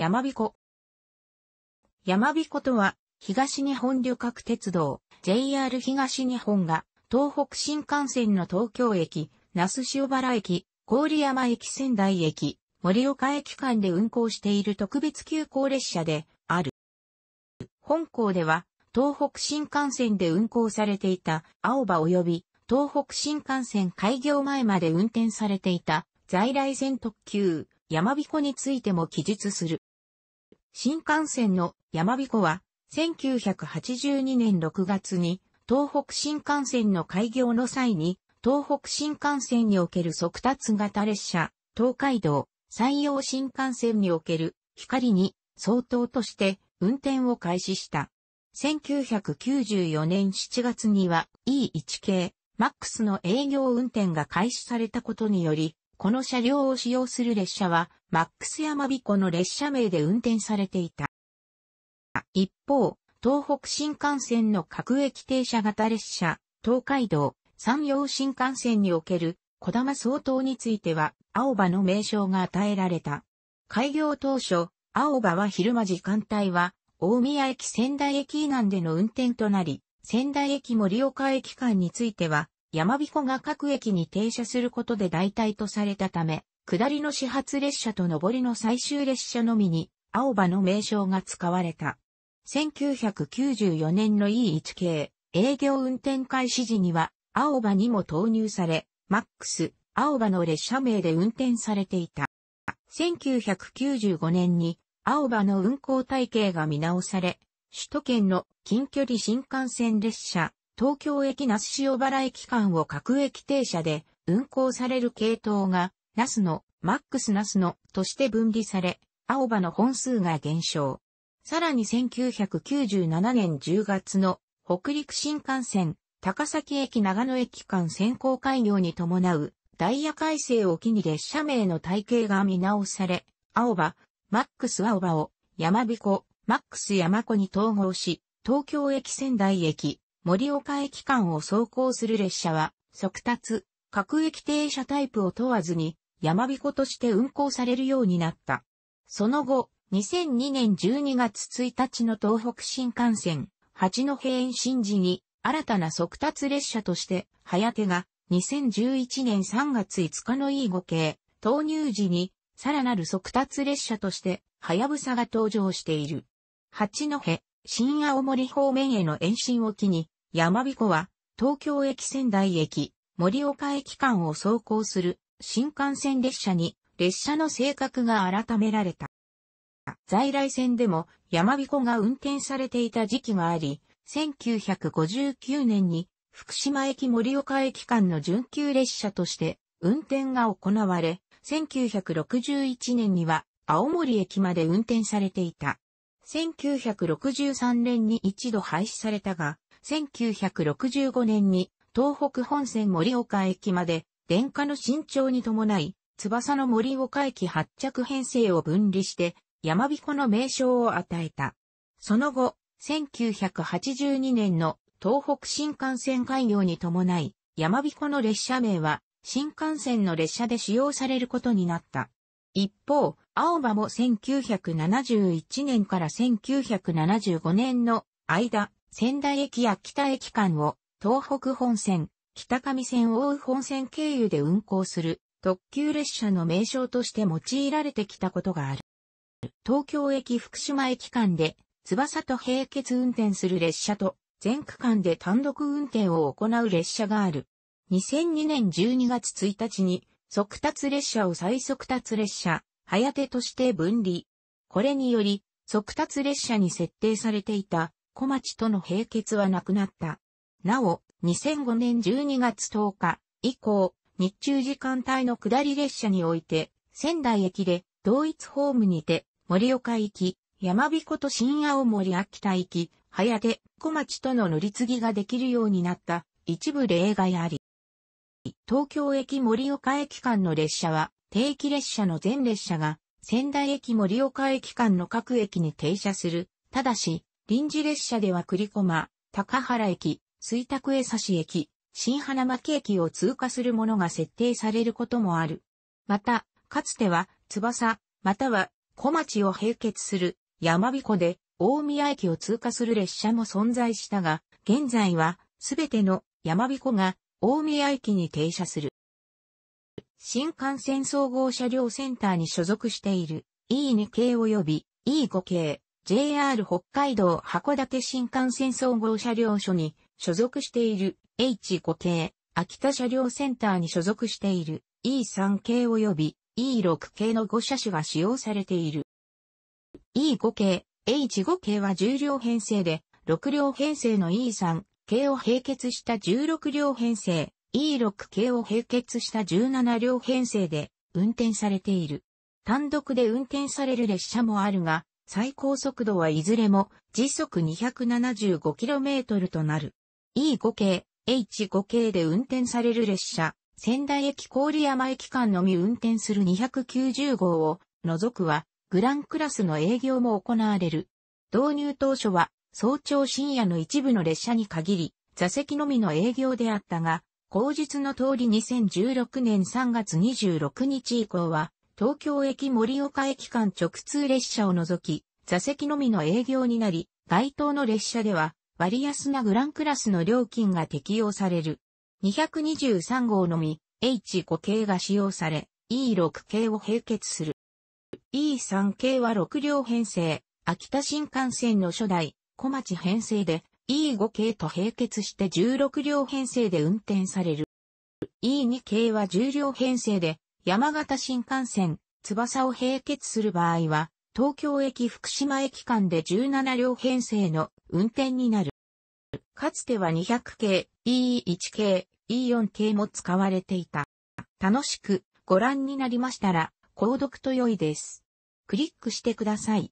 山彦。山彦とは、東日本旅客鉄道、JR 東日本が、東北新幹線の東京駅、那須塩原駅、郡山駅仙台駅、盛岡駅間で運行している特別急行列車である。本校では、東北新幹線で運行されていた青葉及び東北新幹線開業前まで運転されていた在来線特急山彦についても記述する。新幹線の山彦は、1982年6月に、東北新幹線の開業の際に、東北新幹線における速達型列車、東海道、山陽新幹線における光に相当として運転を開始した。1994年7月には E1 系 MAX の営業運転が開始されたことにより、この車両を使用する列車は、マックス山彦の列車名で運転されていた。一方、東北新幹線の各駅停車型列車、東海道、山陽新幹線における、小玉総統については、青葉の名称が与えられた。開業当初、青葉は昼間時間帯は、大宮駅仙台駅以南での運転となり、仙台駅盛岡駅間については、山彦が各駅に停車することで代替とされたため、下りの始発列車と上りの最終列車のみに、青葉の名称が使われた。1994年の E1 系、営業運転開始時には、青葉にも投入され、マックス、青葉の列車名で運転されていた。1995年に、青葉の運行体系が見直され、首都圏の近距離新幹線列車、東京駅那須塩原駅間を各駅停車で運行される系統が、那須の、マックス那須のとして分離され、青葉の本数が減少。さらに1997年10月の北陸新幹線高崎駅長野駅間先行開業に伴うダイヤ改正を機に列車名の体系が見直され、青葉、マックス青葉を山彦、マックス山子に統合し、東京駅仙台駅、森岡駅間を走行する列車は、速達、各駅停車タイプを問わずに、山彦として運行されるようになった。その後、2002年12月1日の東北新幹線、八戸延伸時に、新たな速達列車として、早手が、2011年3月5日の E5 系、投入時に、さらなる速達列車として、はやぶさが登場している。八戸、新青森方面への延伸を機に、山彦は、東京駅仙台駅、森岡駅間を走行する新幹線列車に列車の性格が改められた。在来線でも山彦が運転されていた時期があり、1959年に福島駅森岡駅間の準急列車として運転が行われ、1961年には青森駅まで運転されていた。1963年に一度廃止されたが、1965年に東北本線森岡駅まで電化の新調に伴い、翼の森岡駅発着編成を分離して、山彦の名称を与えた。その後、1982年の東北新幹線開業に伴い、山彦の列車名は新幹線の列車で使用されることになった。一方、青葉も1971年から1975年の間、仙台駅や北駅間を東北本線、北上線大本線経由で運行する特急列車の名称として用いられてきたことがある。東京駅福島駅間で翼と並結運転する列車と全区間で単独運転を行う列車がある。2002年12月1日に速達列車を最速達列車、早手として分離。これにより、速達列車に設定されていた小町との並結はなくなった。なお、2005年12月10日以降、日中時間帯の下り列車において、仙台駅で同一ホームにて、盛岡駅、山彦と新青森秋田駅、早手、小町との乗り継ぎができるようになった一部例外あり。東京駅森岡駅間の列車は、定期列車の全列車が、仙台駅森岡駅間の各駅に停車する。ただし、臨時列車では栗駒、高原駅、水田区江差駅、新花巻駅を通過するものが設定されることもある。また、かつては、翼、または小町を併結する山彦で大宮駅を通過する列車も存在したが、現在はすべての山彦が大宮駅に停車する。新幹線総合車両センターに所属している E2 系及び E5 系 JR 北海道函館新幹線総合車両所に所属している H5 系秋田車両センターに所属している E3 系及び E6 系の5車種が使用されている。E5 系、H5 系は10両編成で、6両編成の E3、系を並結した16両編成、E6 系を並結した17両編成で運転されている。単独で運転される列車もあるが、最高速度はいずれも時速 275km となる。E5 系、H5 系で運転される列車、仙台駅郡山駅間のみ運転する290号を除くは、グランクラスの営業も行われる。導入当初は早朝深夜の一部の列車に限り、座席のみの営業であったが、口述の通り2016年3月26日以降は、東京駅森岡駅間直通列車を除き、座席のみの営業になり、該当の列車では、割安なグランクラスの料金が適用される。223号のみ、H5 系が使用され、E6 系を並結する。E3 系は6両編成、秋田新幹線の初代、小町編成で E5 系と並結して16両編成で運転される。E2 系は10両編成で山形新幹線翼を並結する場合は東京駅福島駅間で17両編成の運転になる。かつては200系、E1 系、E4 系も使われていた。楽しくご覧になりましたら購読と良いです。クリックしてください。